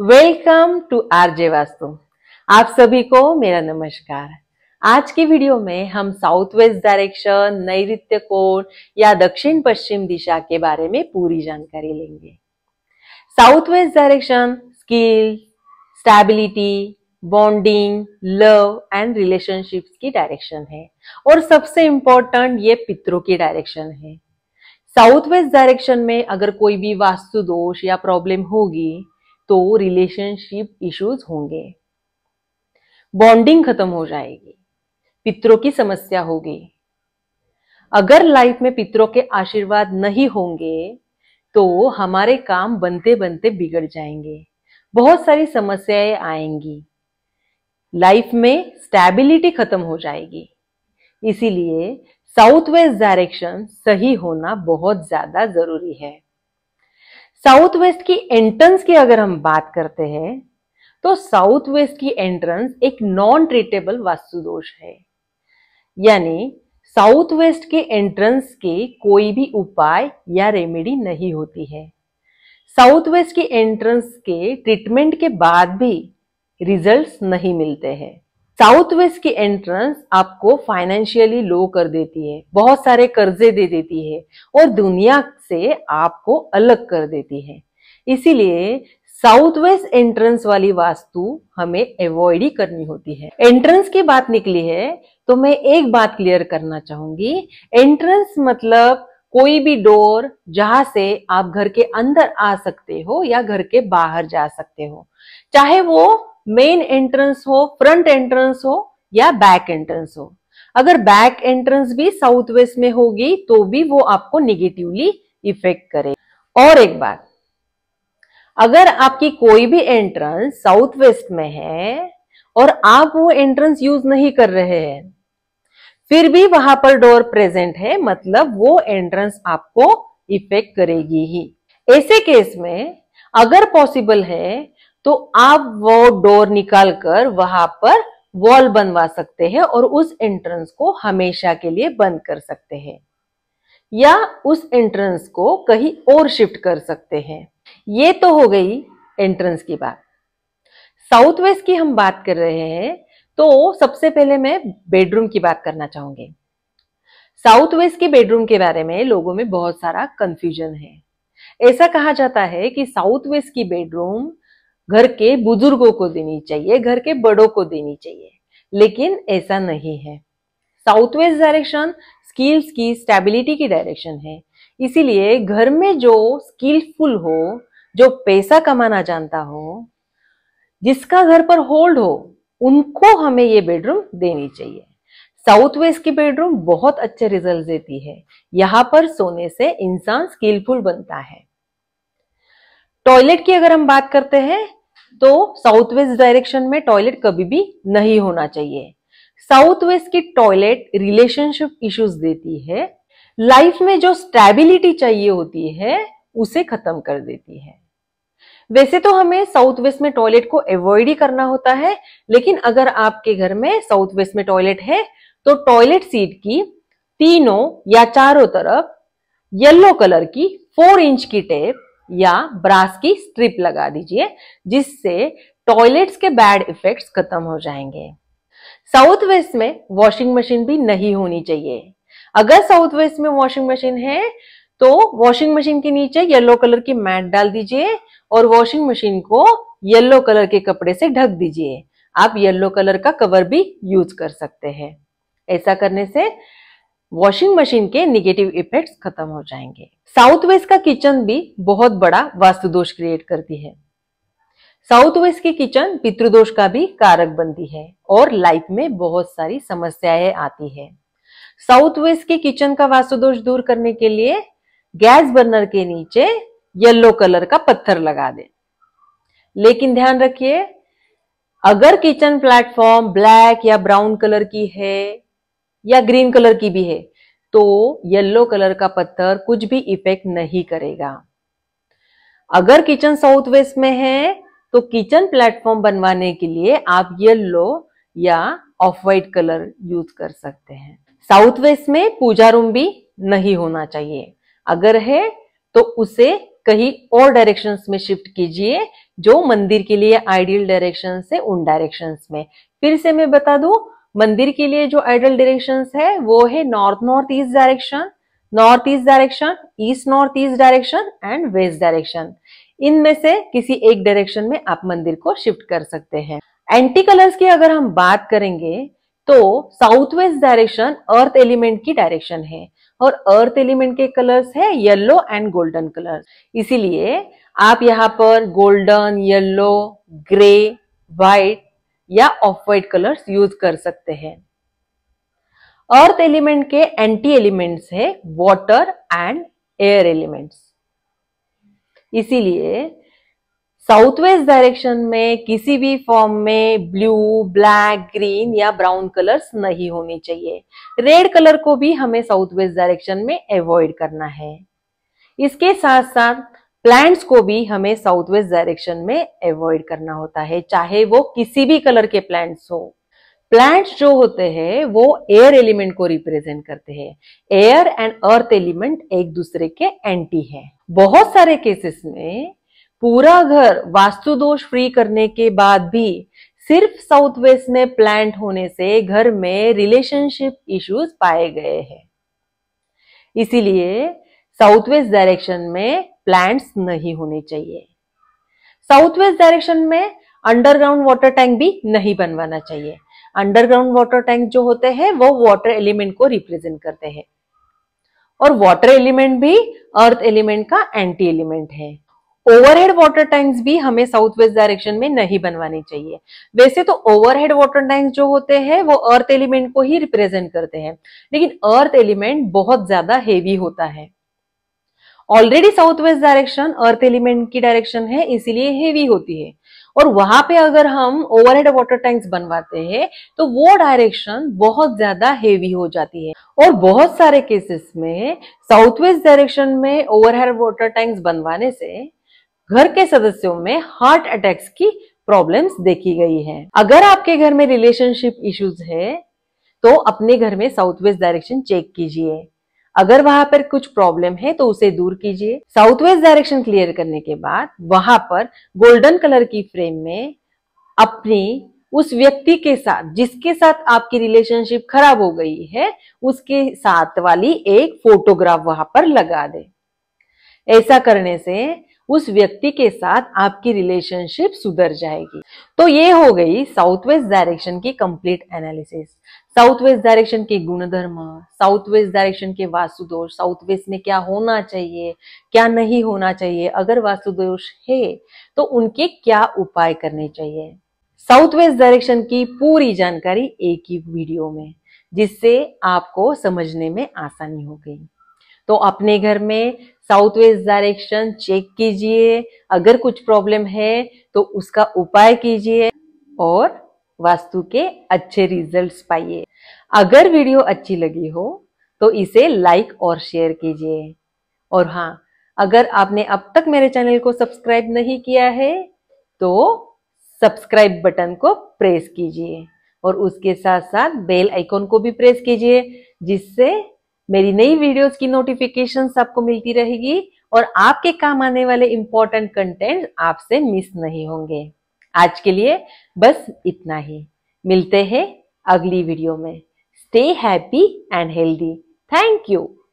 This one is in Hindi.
वेलकम टू आरजे वास्तु आप सभी को मेरा नमस्कार आज की वीडियो में हम साउथ वेस्ट डायरेक्शन नैत्य कोण या दक्षिण पश्चिम दिशा के बारे में पूरी जानकारी लेंगे south west direction skill stability bonding love and relationships की डायरेक्शन है और सबसे इम्पोर्टेंट ये पितरों की डायरेक्शन है साउथ वेस्ट डायरेक्शन में अगर कोई भी वास्तु दोष या प्रॉब्लम होगी तो रिलेशनशिप इश्यूज होंगे बॉन्डिंग खत्म हो जाएगी पितरों की समस्या होगी अगर लाइफ में पितरों के आशीर्वाद नहीं होंगे तो हमारे काम बनते बनते बिगड़ जाएंगे बहुत सारी समस्याएं आएंगी लाइफ में स्टेबिलिटी खत्म हो जाएगी इसीलिए साउथ वेस्ट डायरेक्शन सही होना बहुत ज़्यादा ज़रूरी है साउथ वेस्ट की एंट्रेंस की अगर हम बात करते हैं तो साउथ वेस्ट की एंट्रेंस एक नॉन ट्रीटेबल वास्तु दोष है यानी साउथ वेस्ट के एंट्रेंस के कोई भी उपाय या रेमेडी नहीं होती है साउथ वेस्ट के एंट्रेंस के ट्रीटमेंट के बाद भी रिजल्ट्स नहीं मिलते हैं साउथ वेस्ट की एंट्रेंस आपको फाइनेंशियली लो कर देती है बहुत सारे कर्जे दे देती है और दुनिया से आपको अलग कर देती है इसीलिए साउथ वेस्ट एंट्रेंस वाली वास्तु हमें अवॉइड ही करनी होती है एंट्रेंस की बात निकली है तो मैं एक बात क्लियर करना चाहूंगी एंट्रेंस मतलब कोई भी डोर जहां से आप घर के अंदर आ सकते हो या घर के बाहर जा सकते हो चाहे वो मेन एंट्रेंस हो फ्रंट एंट्रेंस हो या बैक एंट्रेंस हो अगर बैक एंट्रेंस भी साउथ वेस्ट में होगी तो भी वो आपको निगेटिवली इफेक्ट करे और एक बात अगर आपकी कोई भी एंट्रेंस साउथ वेस्ट में है और आप वो एंट्रेंस यूज नहीं कर रहे हैं फिर भी वहां पर डोर प्रेजेंट है मतलब वो एंट्रेंस आपको इफेक्ट करेगी ही ऐसे केस में अगर पॉसिबल है तो आप वो डोर निकाल कर वहां पर वॉल बनवा सकते हैं और उस एंट्रेंस को हमेशा के लिए बंद कर सकते हैं या उस एंट्रेंस को कहीं और शिफ्ट कर सकते हैं ये तो हो गई एंट्रेंस की बात साउथ वेस्ट की हम बात कर रहे हैं तो सबसे पहले मैं बेडरूम की बात करना चाहूंगी साउथ वेस्ट के बेडरूम के बारे में लोगों में बहुत सारा कंफ्यूजन है ऐसा कहा जाता है कि साउथ वेस्ट की बेडरूम घर के बुजुर्गों को देनी चाहिए घर के बड़ों को देनी चाहिए लेकिन ऐसा नहीं है साउथ वेस्ट डायरेक्शन स्किल्स की स्टेबिलिटी की डायरेक्शन है इसीलिए घर में जो स्किलफुल हो जो पैसा कमाना जानता हो जिसका घर पर होल्ड हो उनको हमें ये बेडरूम देनी चाहिए साउथ वेस्ट की बेडरूम बहुत अच्छे रिजल्ट देती है यहाँ पर सोने से इंसान स्किलफुल बनता है टॉयलेट की अगर हम बात करते हैं तो साउथ वेस्ट डायरेक्शन में टॉयलेट कभी भी नहीं होना चाहिए साउथ वेस्ट की टॉयलेट रिलेशनशिप इश्यूज देती है लाइफ में जो स्टेबिलिटी चाहिए होती है उसे खत्म कर देती है वैसे तो हमें साउथ वेस्ट में टॉयलेट को अवॉइड ही करना होता है लेकिन अगर आपके घर में साउथ वेस्ट में टॉयलेट है तो टॉयलेट सीट की तीनों या चारों तरफ येलो कलर की फोर इंच की टेप या ब्रास की स्ट्रिप लगा दीजिए जिससे टॉयलेट्स के बैड इफेक्ट्स खत्म हो जाएंगे साउथ वेस्ट में वॉशिंग मशीन भी नहीं होनी चाहिए अगर साउथ वेस्ट में वॉशिंग मशीन है तो वॉशिंग मशीन के नीचे येलो कलर की मैट डाल दीजिए और वॉशिंग मशीन को येलो कलर के कपड़े से ढक दीजिए आप येलो कलर का कवर भी यूज कर सकते हैं ऐसा करने से वॉशिंग मशीन के निगेटिव इफेक्ट्स खत्म हो जाएंगे साउथ वेस्ट का किचन भी बहुत बड़ा वास्तु दोष क्रिएट करती है साउथ वेस्ट की किचन पितृदोष का भी कारक बनती है और लाइफ में बहुत सारी समस्याएं आती है साउथ वेस्ट की किचन का वास्तु दोष दूर करने के लिए गैस बर्नर के नीचे येलो कलर का पत्थर लगा दें लेकिन ध्यान रखिए अगर किचन प्लेटफॉर्म ब्लैक या ब्राउन कलर की है या ग्रीन कलर की भी है तो येलो कलर का पत्थर कुछ भी इफेक्ट नहीं करेगा अगर किचन साउथ वेस्ट में है तो किचन प्लेटफॉर्म बनवाने के लिए आप येलो या ऑफ व्हाइट कलर यूज कर सकते हैं साउथ वेस्ट में पूजा रूम भी नहीं होना चाहिए अगर है तो उसे कहीं और डायरेक्शंस में शिफ्ट कीजिए जो मंदिर के लिए आइडियल डायरेक्शन से उन डायरेक्शंस में फिर से मैं बता दूं मंदिर के लिए जो आइडल डायरेक्शन है वो है north north east direction north east direction east north east direction and west direction इनमें से किसी एक डायरेक्शन में आप मंदिर को शिफ्ट कर सकते हैं एंटी कलर्स की अगर हम बात करेंगे तो south west direction earth element की डायरेक्शन है और अर्थ एलिमेंट के कलर्स है येलो एंड गोल्डन कलर इसीलिए आप यहाँ पर गोल्डन येलो ग्रे व्हाइट या ऑफ वाइट कलर्स यूज कर सकते हैं अर्थ एलिमेंट के एंटी एलिमेंट्स है वॉटर एंड एयर एलिमेंट्स इसीलिए साउथ वेस्ट डायरेक्शन में किसी भी फॉर्म में ब्लू ब्लैक ग्रीन या ब्राउन कलर्स नहीं होने चाहिए रेड कलर को भी हमें साउथ वेस्ट डायरेक्शन में अवॉइड करना है इसके साथ साथ प्लांट्स को भी हमें साउथ वेस्ट डायरेक्शन में अवॉइड करना होता है चाहे वो किसी भी कलर के प्लांट्स हो प्लांट्स जो होते हैं वो एयर एलिमेंट को रिप्रेजेंट करते हैं एयर एंड अर्थ एलिमेंट एक दूसरे के एंटी है बहुत सारे केसेस में पूरा घर वास्तु दोष फ्री करने के बाद भी सिर्फ साउथ वेस्ट में प्लांट होने से घर में रिलेशनशिप इश्यूज पाए गए हैं इसीलिए साउथ वेस्ट डायरेक्शन में प्लांट्स नहीं होने चाहिए साउथ वेस्ट डायरेक्शन में अंडरग्राउंड वाटर टैंक भी नहीं बनवाना चाहिए अंडरग्राउंड वाटर टैंक जो होते हैं वो वाटर एलिमेंट को रिप्रेजेंट करते हैं और वाटर एलिमेंट भी अर्थ एलिमेंट का एंटी एलिमेंट है ओवरहेड वाटर टैंक्स भी हमें साउथ वेस्ट डायरेक्शन में नहीं बनवाने चाहिए वैसे तो ओवरहेड वाटर टैंक्स जो होते हैं वो अर्थ एलिमेंट को ही रिप्रेजेंट करते हैं लेकिन अर्थ एलिमेंट बहुत ज्यादा हेवी होता है already south west direction earth element की डायरेक्शन है इसीलिए हेवी होती है और वहां पे अगर हम ओवरहेड वाटर टैंक्स बनवाते हैं तो वो डायरेक्शन बहुत ज्यादा हेवी हो जाती है और बहुत सारे केसेस में साउथ वेस्ट डायरेक्शन में ओवरहेड वाटर टैंक्स बनवाने से घर के सदस्यों में हार्ट अटैक्स की प्रॉब्लम्स देखी गई है अगर आपके घर में रिलेशनशिप इश्यूज है तो अपने घर में साउथ वेस्ट डायरेक्शन चेक कीजिए अगर वहां पर कुछ प्रॉब्लम है तो उसे दूर कीजिए साउथ वेस्ट डायरेक्शन क्लियर करने के बाद वहां पर गोल्डन कलर की फ्रेम में अपनी उस व्यक्ति के साथ जिसके साथ आपकी रिलेशनशिप खराब हो गई है उसके साथ वाली एक फोटोग्राफ वहां पर लगा दे ऐसा करने से उस व्यक्ति के साथ आपकी रिलेशनशिप सुधर जाएगी तो ये हो गई साउथ वेस्ट डायरेक्शन की complete analysis south west direction के गुणधर्म साउथ वेस्ट डायरेक्शन के वास्तुदोष साउथ वेस्ट में क्या होना चाहिए क्या नहीं होना चाहिए अगर वास्तुदोष है तो उनके क्या उपाय करने चाहिए साउथ वेस्ट डायरेक्शन की पूरी जानकारी एक ही वीडियो में जिससे आपको समझने में आसानी हो गई तो अपने घर में साउथ वेस्ट डायरेक्शन चेक कीजिए अगर कुछ प्रॉब्लम है तो उसका उपाय कीजिए और वास्तु के अच्छे रिजल्ट्स पाइए अगर वीडियो अच्छी लगी हो तो इसे लाइक और शेयर कीजिए और हाँ अगर आपने अब तक मेरे चैनल को सब्सक्राइब नहीं किया है तो सब्सक्राइब बटन को प्रेस कीजिए और उसके साथ साथ बेल आइकॉन को भी प्रेस कीजिए जिससे मेरी नई वीडियोस की नोटिफिकेशन आपको मिलती रहेगी और आपके काम आने वाले इंपॉर्टेंट कंटेंट आपसे मिस नहीं होंगे आज के लिए बस इतना ही मिलते हैं अगली वीडियो में stay happy and healthy thank you